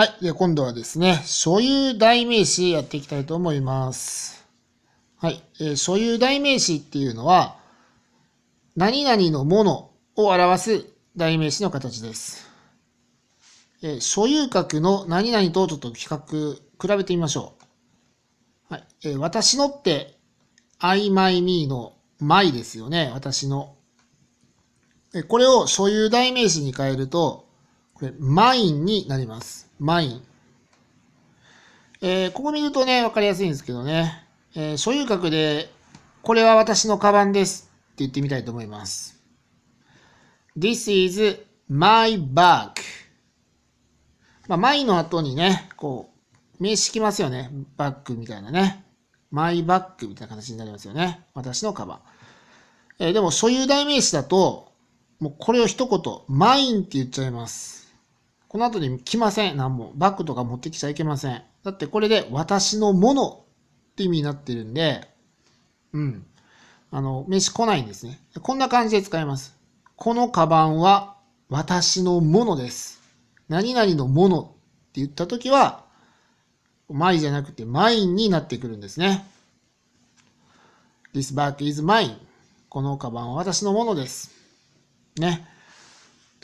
はい。で、今度はですね、所有代名詞やっていきたいと思います。はい。えー、所有代名詞っていうのは、何々のものを表す代名詞の形です。えー、所有格の何々とちょっと比較、比べてみましょう。はい。えー、私のって、I, my, me の my ですよね。私の。これを所有代名詞に変えると、これ、mine になります。マイン。えー、ここ見るとね、わかりやすいんですけどね、えー、所有格で、これは私のカバンですって言ってみたいと思います。This is my bag. まあ、my の後にね、こう、名詞きますよね。バッグみたいなね。my bag みたいな形になりますよね。私のカバン。えー、でも、所有代名詞だと、もうこれを一言、mine って言っちゃいます。この後に来ません。何も。バッグとか持ってきちゃいけません。だってこれで私のものって意味になってるんで、うん。あの、飯来ないんですね。こんな感じで使います。このカバンは私のものです。何々のものって言ったときは、my じゃなくてマインになってくるんですね。This bag is mine. このカバンは私のものです。ね。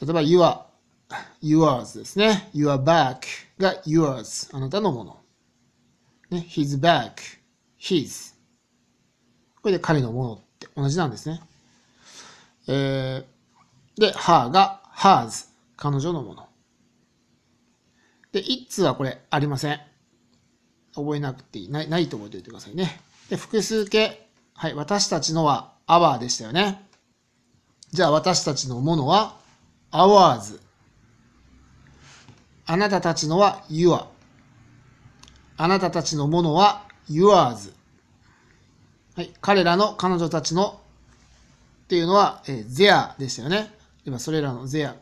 例えば、you are yours ですね。your back が yours あなたのもの。ね、his back, his これで彼のものって同じなんですね。えー、で、her が hers 彼女のもの。で、it's はこれありません。覚えなくていい。ない、ないと覚えておいてくださいね。で、複数形。はい、私たちのは our でしたよね。じゃあ私たちのものは ours あなたたちのは your。あなたたちのものは yours。はい。彼らの彼女たちのっていうのは、えー、their でしたよね。今、それらの their。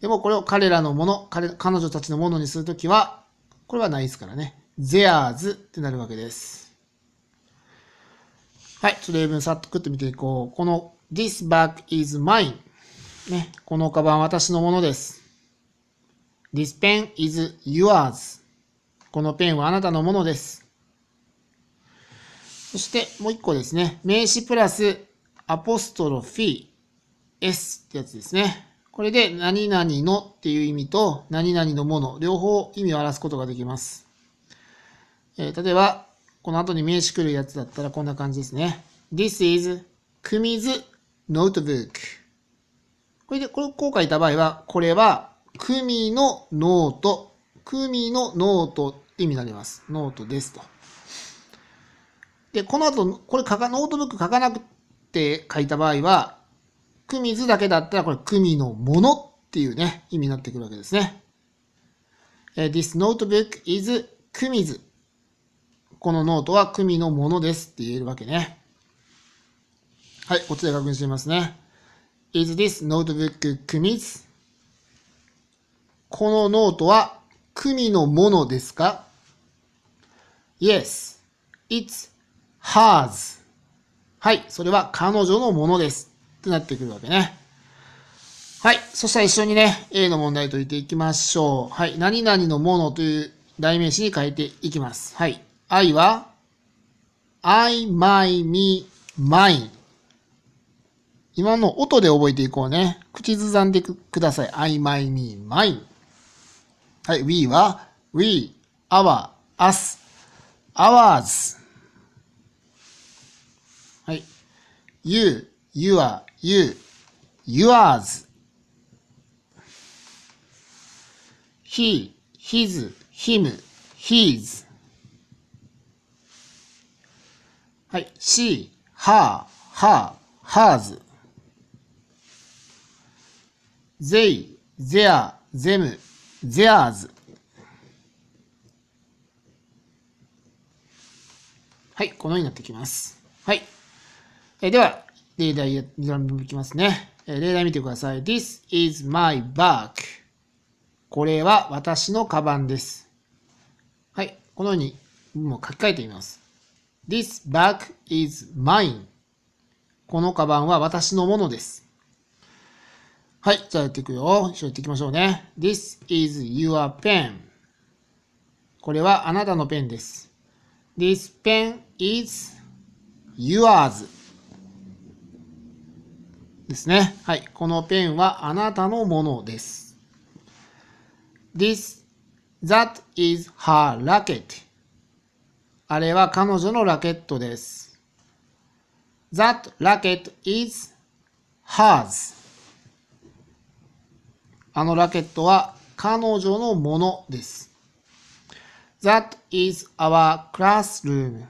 でもこれを彼らのもの、彼彼女たちのものにするときは、これはないですからね。theirs ってなるわけです。はい。ちょっと例文さっと食ってみていこう。この this bag is mine。ね。このカバン私のものです。This pen is yours. このペンはあなたのものです。そしてもう一個ですね。名詞プラスアポストロフィー S ってやつですね。これで何々のっていう意味と何々のもの両方意味を表すことができます。えー、例えばこの後に名詞来るやつだったらこんな感じですね。This is クミズ notebook。これで、これをこう書いた場合は、これは組のノート。組のノートって意味になります。ノートですと。で、この後、これ書か、ノートブック書かなくて書いた場合は、組図だけだったら、これ組のものっていうね、意味になってくるわけですね。This notebook is 組図。このノートは組のものですって言えるわけね。はい、こっちで確認してみますね。Is this notebook 組図このノートは組のものですか ?Yes, it's hers. はい、それは彼女のものです。ってなってくるわけね。はい、そしたら一緒にね、A の問題解いていきましょう。はい、何々のものという代名詞に変えていきます。はい、I は I, my, me, mine。今の音で覚えていこうね。口ずさんでください。I, my, me, mine。はい、we は we, our, us, ours はい you, your, a e you, yours he, his, him, his はい she, her, her, hers they, their, them theirs はい、このようになってきます。はい。えでは、例題や、いきますね。え例題見てください。This is my bag. これは私のカバンです。はい、このようにもう書き換えてみます。This bag is mine. このカバンは私のものです。はい。じゃあやっていくよ。一緒にやっていきましょうね。This is your pen. これはあなたのペンです。This pen is yours. ですね。はい。このペンはあなたのものです。This, that is her racket. あれは彼女のラケットです。That racket is hers. あのラケットは彼女のものです。That is our classroom.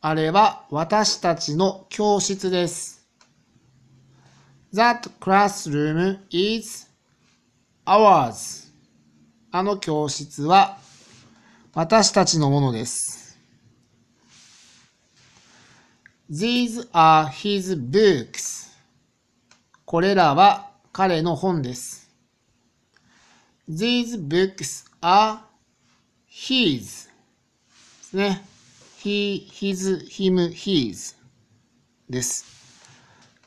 あれは私たちの教室です。That classroom is ours. あの教室は私たちのものです。These are his books. これらは彼の本です。These books are his ですね。he, his, him, his です。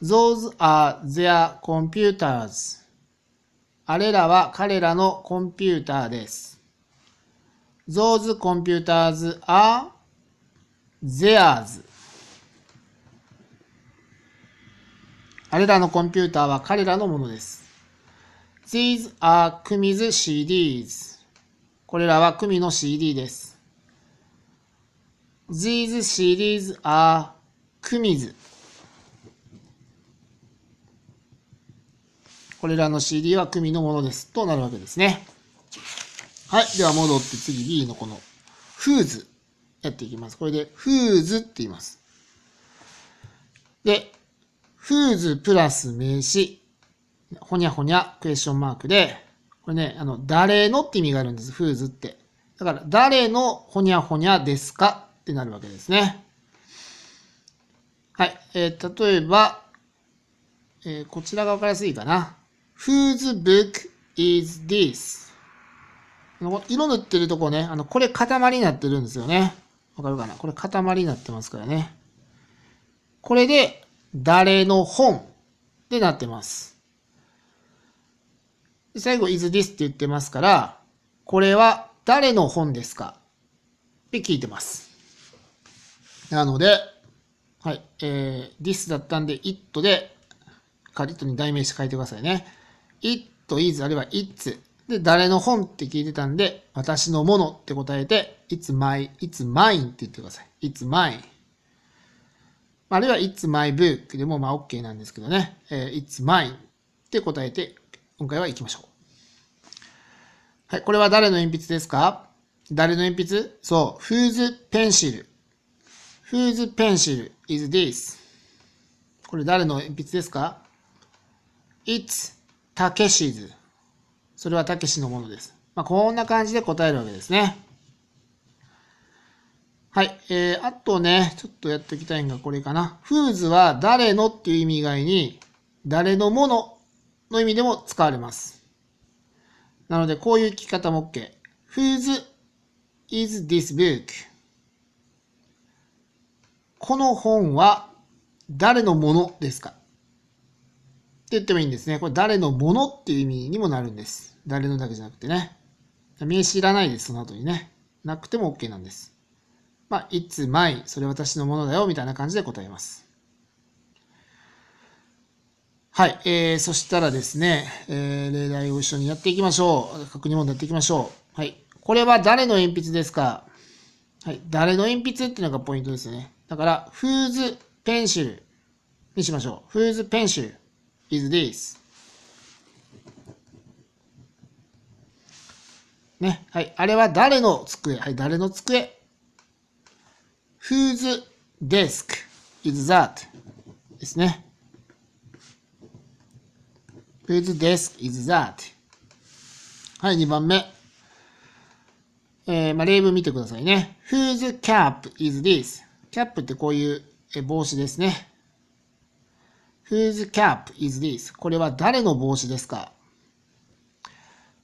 Those are their computers. あれらは彼らのコンピューターです。Those computers are theirs. あれらのコンピューターは彼らのものです。These are 組 u m i s CDs. これらは組 u の CD です。These s e r i e s are 組 u m これらの CD は組 u のものです。となるわけですね。はい。では戻って次 B のこの w h o やっていきます。これで w h o って言います。で、w h o プラス名詞。ほにゃほにゃ、クエスチョンマークで、これね、あの、誰のって意味があるんです。フーズって。だから、誰のほにゃほにゃですかってなるわけですね。はい。えー、例えば、えー、こちらがわかりやすいかな。Whose book is this? 色塗ってるとこね、あの、これ塊になってるんですよね。わかるかなこれ塊になってますからね。これで、誰の本ってなってます。最後 is this って言ってますから、これは誰の本ですかって聞いてます。なので、はい、えー、this だったんで it で、カリットに代名詞書いてくださいね。it is あるいは it's で、誰の本って聞いてたんで、私のものって答えて、it's my, it's mine って言ってください。it's mine。あるいは it's my book でもまあ OK なんですけどね。えー、it's mine って答えて、今回は行きましょう。はい、これは誰の鉛筆ですか誰の鉛筆そう、whose pencil。whose pencil is this? これ誰の鉛筆ですか ?It's Takeshi's。それはたけしのものです。まあ、こんな感じで答えるわけですね。はい。えー、あとね、ちょっとやっておきたいのがこれかな。w h o s は誰のっていう意味以外に、誰のものの意味でも使われます。なので、こういう聞き方も OK。Whose is this book? この本は誰のものですかって言ってもいいんですね。これ誰のものっていう意味にもなるんです。誰のだけじゃなくてね。名詞いらないです、その後にね。なくても OK なんです。まあ、いつまい、それ私のものだよ、みたいな感じで答えます。はい、えー、そしたらですね、えー、例題を一緒にやっていきましょう。確認問題やっていきましょう。はい。これは誰の鉛筆ですかはい。誰の鉛筆っていうのがポイントですね。だから、whose pencil にしましょう。whose pencil is this? ね。はい。あれは誰の机はい。誰の机 ?whose desk is that? ですね。Whose desk is that? はい、2番目。えー、まあ、例文見てくださいね。Whose cap is this? キャップってこういう帽子ですね。Whose cap is this? これは誰の帽子ですか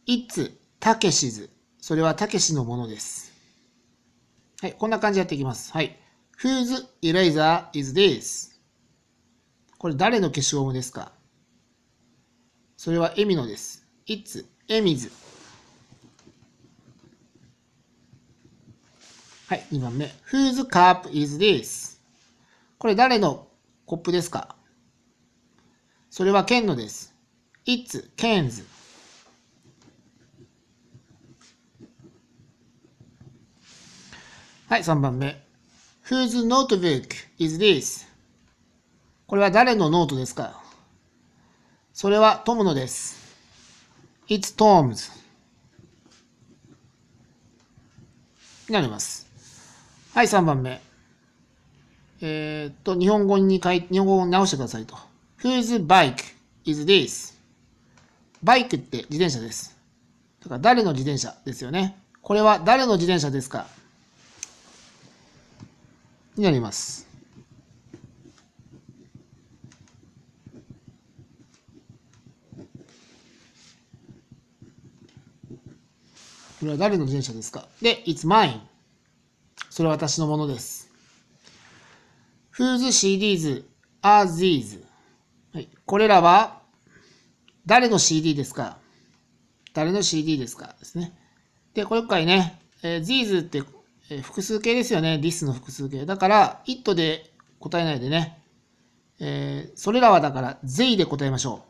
?It's たけしず。それはたけしのものです。はい、こんな感じでやっていきます。はい。Whose eraser is this? これ誰の消しゴムですかそれはエミノです。いつエミズ。はい、2番目。Whose cup is this? これ誰のコップですかそれはケンのです。It's Ken's. はい、3番目。Whose notebook is this? これは誰のノートですかそれはトムのです。It's Tom's になります。はい、3番目。えー、っと、日本語に書い、日本語を直してくださいと。Whose bike is this? バイクって自転車です。だから誰の自転車ですよね。これは誰の自転車ですかになります。これは誰の前者車ですかで、It's mine. それは私のものです。Whose CDs are these? はい、これらは誰の CD ですか誰の CD ですかですね。で、これ回ね、えー、these って、えー、複数形ですよね。this の複数形。だから、it で答えないでね。えー、それらはだから、they で答えましょ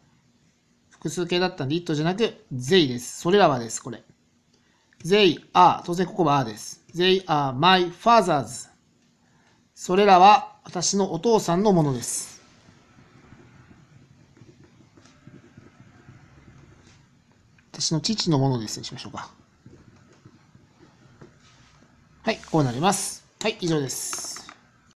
う。複数形だったんで、it じゃなく、they です。それらはです、これ。They are 当然ここは a です。They are my fathers それらは私のお父さんのものです。私の父のものですにしましょうか。はい、こうなります。はい、以上です。